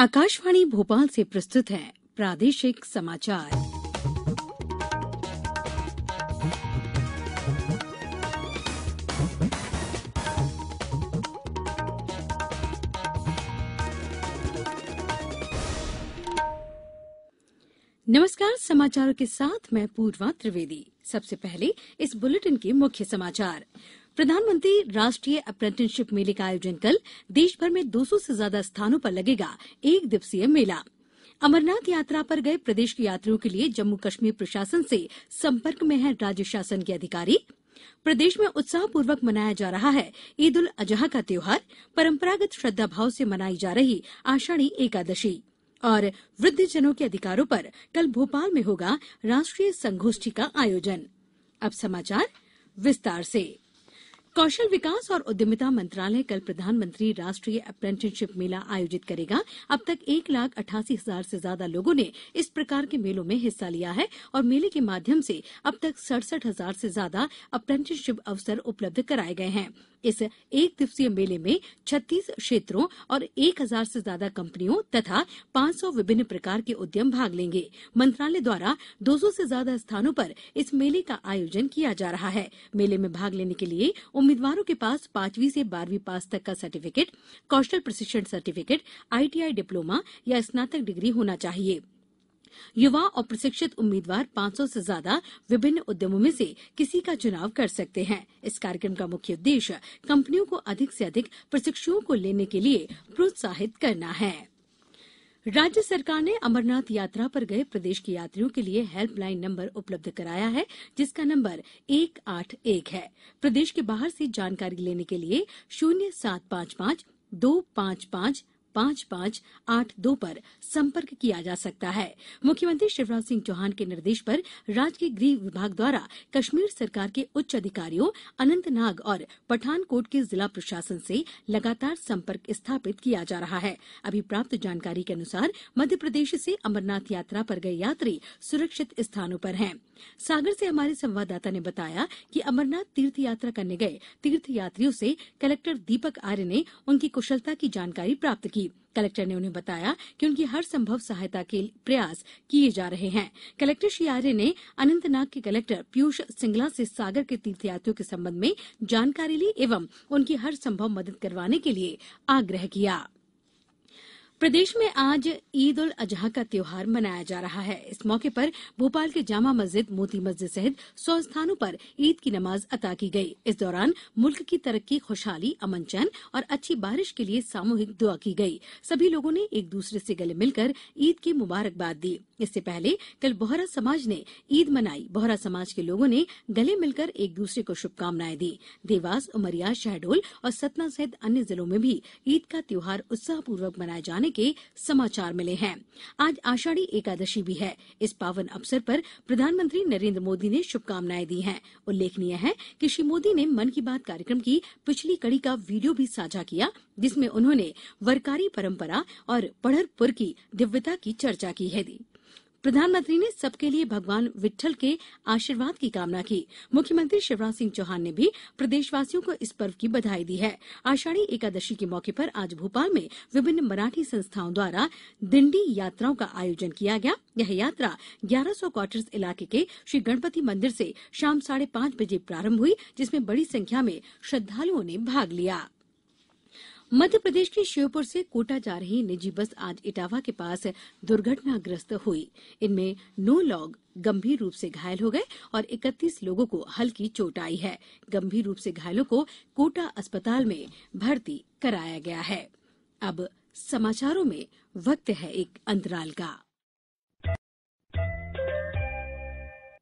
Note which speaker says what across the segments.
Speaker 1: आकाशवाणी भोपाल से प्रस्तुत है प्रादेशिक समाचार नमस्कार समाचारों के साथ मैं पूर्वा त्रिवेदी सबसे पहले इस बुलेटिन के मुख्य समाचार प्रधानमंत्री राष्ट्रीय अप्रेंटिसशिप मेले का आयोजन कल देशभर में दो सौ से ज्यादा स्थानों पर लगेगा एक दिवसीय मेला अमरनाथ यात्रा पर गए प्रदेश के यात्रियों के लिए जम्मू कश्मीर प्रशासन से संपर्क में है राज्य शासन के अधिकारी प्रदेश में उत्साहपूर्वक मनाया जा रहा है ईद उल अजहा का त्योहार परंपरागत भाव से मनाई जा रही आषाढ़ी एकादशी और वृद्धजनों के अधिकारों पर कल भोपाल में होगा राष्ट्रीय संगोष्ठी का आयोजन अब समाचार विस्तार से कौशल विकास और उद्यमिता मंत्रालय कल प्रधानमंत्री राष्ट्रीय अप्रेंटिसशिप मेला आयोजित करेगा अब तक एक लाख अठासी हजार से ज्यादा लोगों ने इस प्रकार के मेलों में हिस्सा लिया है और मेले के माध्यम से अब तक सड़सठ हजार से ज्यादा अप्रेंटिसशिप अवसर उपलब्ध कराए गए हैं इस एक दिवसीय मेले में छत्तीस क्षेत्रों और एक हजार से ज्यादा कंपनियों तथा 500 विभिन्न प्रकार के उद्यम भाग लेंगे मंत्रालय द्वारा 200 से ज्यादा स्थानों पर इस मेले का आयोजन किया जा रहा है मेले में भाग लेने के लिए उम्मीदवारों के पास पांचवीं से बारहवीं पास तक का सर्टिफिकेट कौशल प्रशिक्षण सर्टिफिकेट आईटीआई डिप्लोमा या स्नातक डिग्री होना चाहिए युवा और प्रशिक्षित उम्मीदवार 500 से ज्यादा विभिन्न उद्यमों में से किसी का चुनाव कर सकते हैं इस कार्यक्रम का मुख्य उद्देश्य कंपनियों को अधिक से अधिक प्रशिक्षुओं को लेने के लिए प्रोत्साहित करना है राज्य सरकार ने अमरनाथ यात्रा पर गए प्रदेश के यात्रियों के लिए हेल्पलाइन नंबर उपलब्ध कराया है जिसका नंबर एक आठ एक है प्रदेश के बाहर से जानकारी लेने के लिए शून्य सात पांच पांच दो पांच पांच पांच पांच आठ दो पर संपर्क किया जा सकता है मुख्यमंत्री शिवराज सिंह चौहान के निर्देश पर राज्य के गृह विभाग द्वारा कश्मीर सरकार के उच्च अधिकारियों अनंतनाग और पठानकोट के जिला प्रशासन से लगातार संपर्क स्थापित किया जा रहा है अभी प्राप्त जानकारी के अनुसार मध्य प्रदेश से अमरनाथ यात्रा पर गए यात्री सुरक्षित स्थानों पर हैं सागर से हमारे संवाददाता ने बताया कि अमरनाथ तीर्थ यात्रा करने गए तीर्थयात्रियों से कलेक्टर दीपक आर्य ने उनकी कुशलता की जानकारी प्राप्त की कलेक्टर ने उन्हें बताया कि उनकी हर संभव सहायता के प्रयास किये जा रहे हैं कलेक्टर श्री आर्य ने अनंतनाग के कलेक्टर पीयूष सिंगला से सागर के तीर्थयात्रियों के संबंध में जानकारी ली एवं उनकी हर संभव मदद करवाने के लिए आग्रह किया प्रदेश में आज ईद उल अजहा का त्यौहार मनाया जा रहा है इस मौके पर भोपाल के जामा मस्जिद मोती मस्जिद सहित सौ स्थानों पर ईद की नमाज अता की गई इस दौरान मुल्क की तरक्की खुशहाली अमन चैन और अच्छी बारिश के लिए सामूहिक दुआ की गई सभी लोगों ने एक दूसरे से गले मिलकर ईद की मुबारकबाद दी इससे पहले कल बोहरा समाज ने ईद मनाई बोहरा समाज के लोगों ने गले मिलकर एक दूसरे को शुभकामनाएं दी देवास उमरिया शहडोल और सतना सहित अन्य जिलों में भी ईद का त्यौहार उत्साहपूर्वक मनाए जाने के समाचार मिले हैं आज आषाढ़ी एकादशी भी है इस पावन अवसर पर प्रधानमंत्री नरेन्द्र मोदी ने शुभकामनाएं दी हैं उल्लेखनीय है कि श्री मोदी ने मन की बात कार्यक्रम की पिछली कड़ी का वीडियो भी साझा किया जिसमें उन्होंने वरकारी परंपरा और पढ़रपुर की दिव्यता की चर्चा की है प्रधानमंत्री ने सबके लिए भगवान विट्ठल के आशीर्वाद की कामना की मुख्यमंत्री शिवराज सिंह चौहान ने भी प्रदेशवासियों को इस पर्व की बधाई दी है आषाढ़ी एकादशी के मौके पर आज भोपाल में विभिन्न मराठी संस्थाओं द्वारा दिंडी यात्राओं का आयोजन किया गया यह यात्रा ग्यारह सौ क्वार्टर्स इलाके के श्री गणपति मंदिर से शाम साढ़े पांच बजे प्रारंभ हुई जिसमें बड़ी संख्या में श्रद्धालुओं ने भाग लिया मध्यप्रदेश के श्योपुर से कोटा जा रही निजी बस आज इटावा के पास दुर्घटनाग्रस्त हुई इनमें नौ लोग गंभीर रूप से घायल हो गए और इकतीस लोगों को हल्की चोट आई है गंभीर रूप से घायलों को कोटा अस्पताल में भर्ती कराया गया है अब समाचारों में वक्त है एक अंतराल का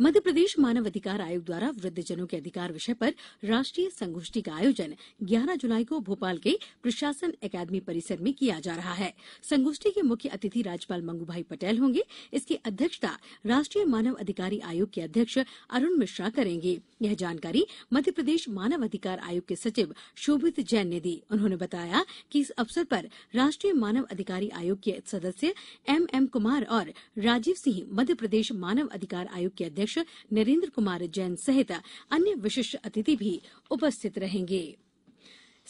Speaker 1: मध्यप्रदेश मानव अधिकार आयोग द्वारा वृद्धजनों के अधिकार विषय पर राष्ट्रीय संगोष्ठी का आयोजन ग्यारह जुलाई को भोपाल के प्रशासन अकादमी परिसर में किया जा रहा है संगोष्ठी के मुख्य अतिथि राज्यपाल मंगूभाई पटेल होंगे इसकी अध्यक्षता राष्ट्रीय मानव अधिकारी आयोग के अध्यक्ष अरुण मिश्रा करेंगे यह जानकारी मध्यप्रदेश मानव अधिकार आयोग के सचिव शोभित जैन ने दी उन्होंने बताया कि इस अवसर पर राष्ट्रीय मानव अधिकारी आयोग के सदस्य एम एम कुमार और राजीव सिंह मध्यप्रदेश मानव अधिकार आयोग के अध्यक्ष अध्यक्ष नरेन्द्र कुमार जैन सहित अन्य विशिष्ट अतिथि भी उपस्थित रहेंगे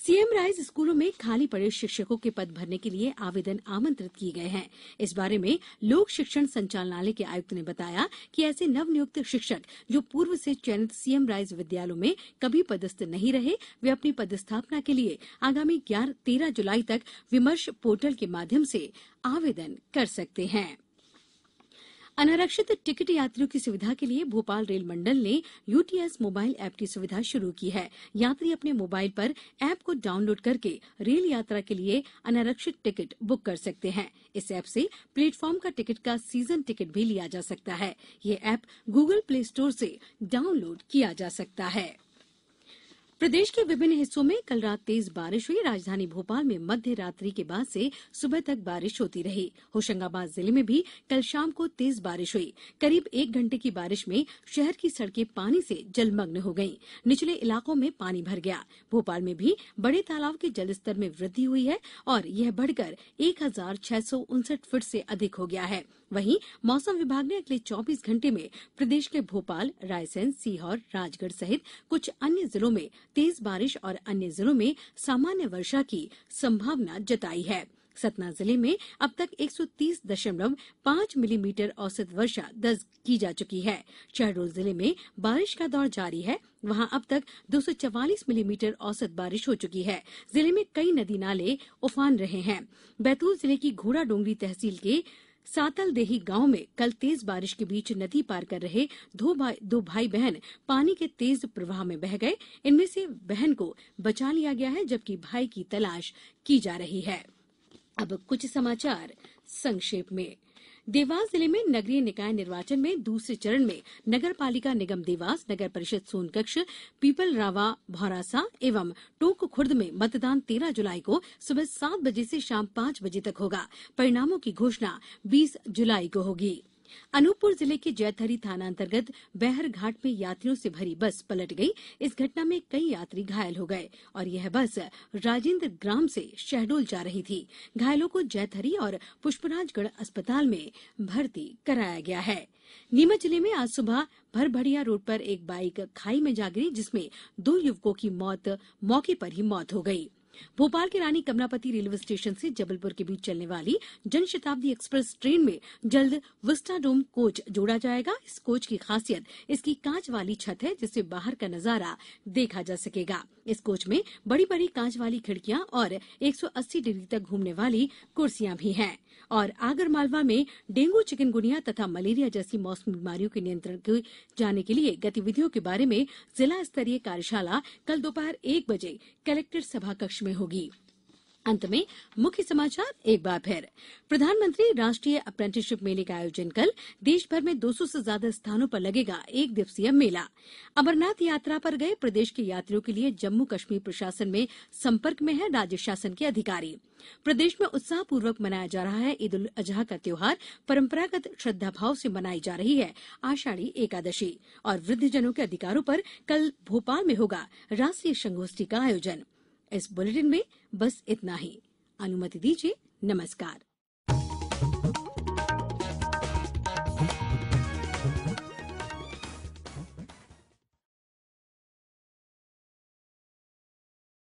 Speaker 1: सीएम राइज स्कूलों में खाली पड़े शिक्षकों के पद भरने के लिए आवेदन आमंत्रित किए गए हैं इस बारे में लोक शिक्षण संचालनालय के आयुक्त ने बताया कि ऐसे नवनियुक्त शिक्षक जो पूर्व से चयनित सीएम राइज विद्यालयों में कभी पदस्थ नहीं रहे वे अपनी पदस्थापना के लिए आगामी ग्यारह तेरह जुलाई तक विमर्श पोर्टल के माध्यम से आवेदन कर सकते हैं अनारक्षित टिकट यात्रियों की सुविधा के लिए भोपाल रेल मंडल ने यूटीएस मोबाइल ऐप की सुविधा शुरू की है यात्री अपने मोबाइल पर ऐप को डाउनलोड करके रेल यात्रा के लिए अनारक्षित टिकट बुक कर सकते हैं इस ऐप से प्लेटफॉर्म का टिकट का सीजन टिकट भी लिया जा सकता है ये ऐप गूगल प्ले स्टोर से डाउनलोड किया जा सकता है प्रदेश के विभिन्न हिस्सों में कल रात तेज बारिश हुई राजधानी भोपाल में मध्य रात्रि के बाद से सुबह तक बारिश होती रही होशंगाबाद जिले में भी कल शाम को तेज बारिश हुई करीब एक घंटे की बारिश में शहर की सड़कें पानी से जलमग्न हो गईं निचले इलाकों में पानी भर गया भोपाल में भी बड़े तालाब के जलस्तर में वृद्धि हुई है और यह बढ़कर एक फीट से अधिक हो गया है वहीं मौसम विभाग ने अगले चौबीस घंटे में प्रदेश के भोपाल रायसेन सीहोर राजगढ़ सहित कुछ अन्य जिलों में तेज बारिश और अन्य जिलों में सामान्य वर्षा की संभावना जताई है सतना जिले में अब तक 130.5 मिलीमीटर औसत वर्षा दर्ज की जा चुकी है शहडोल जिले में बारिश का दौर जारी है वहां अब तक 244 मिलीमीटर औसत बारिश हो चुकी है जिले में कई नदी नाले उफान रहे हैं बैतूल जिले की घोड़ा डोंगरी तहसील के सातलदेही गांव में कल तेज बारिश के बीच नदी पार कर रहे दो भाई बहन पानी के तेज प्रवाह में बह गए इनमें से बहन को बचा लिया गया है जबकि भाई की तलाश की जा रही है अब कुछ समाचार संक्षेप में देवास जिले में नगरीय निकाय निर्वाचन में दूसरे चरण में नगर पालिका निगम देवास नगर परिषद सोनकक्ष पीपलरावा भौरासा एवं टोंक खुर्द में मतदान तेरह जुलाई को सुबह सात बजे से शाम पांच बजे तक होगा परिणामों की घोषणा बीस जुलाई को होगी अनूपपुर जिले के जैतहरी थाना अंतर्गत घाट में यात्रियों से भरी बस पलट गई इस घटना में कई यात्री घायल हो गए और यह बस राजेन्द्र ग्राम से शहडोल जा रही थी घायलों को जैतहरी और पुष्पराजगढ़ अस्पताल में भर्ती कराया गया है नीमच जिले में आज सुबह भरभड़िया रोड पर एक बाइक खाई में जा गिरी जिसमें दो युवकों की मौत मौके पर ही मौत हो गयी भोपाल के रानी कमलापति रेलवे स्टेशन से जबलपुर के बीच चलने वाली जनशताब्दी एक्सप्रेस ट्रेन में जल्द विस्टाडोम कोच जोड़ा जाएगा इस कोच की खासियत इसकी कांच वाली छत है जिससे बाहर का नजारा देखा जा सकेगा इस कोच में बड़ी बड़ी कांच वाली खिड़कियां और 180 डिग्री तक घूमने वाली कुर्सियां भी हैं और आगरमालवा में डेंगू चिकनगुनिया तथा मलेरिया जैसी मौसमी बीमारियों के नियंत्रण के जाने के लिए गतिविधियों के बारे में जिला स्तरीय कार्यशाला कल दोपहर एक बजे कलेक्टर सभा कक्ष में होगी अंत में मुख्य समाचार एक बार फिर प्रधानमंत्री राष्ट्रीय अप्रेंटिसशिप मेले का आयोजन कल देश भर में 200 से ज्यादा स्थानों पर लगेगा एक दिवसीय मेला अमरनाथ यात्रा पर गए प्रदेश के यात्रियों के लिए जम्मू कश्मीर प्रशासन में संपर्क में है राज्य शासन के अधिकारी प्रदेश में उत्साह पूर्वक मनाया जा रहा है ईद उल अजहा का त्योहार परम्परागत श्रद्धाभाव से मनाई जा रही है आषाढ़ी एकादशी और वृद्धजनों के अधिकारों पर कल भोपाल में होगा राष्ट्रीय संगोष्ठी का आयोजन इस बुलेटिन में बस इतना ही अनुमति दीजिए नमस्कार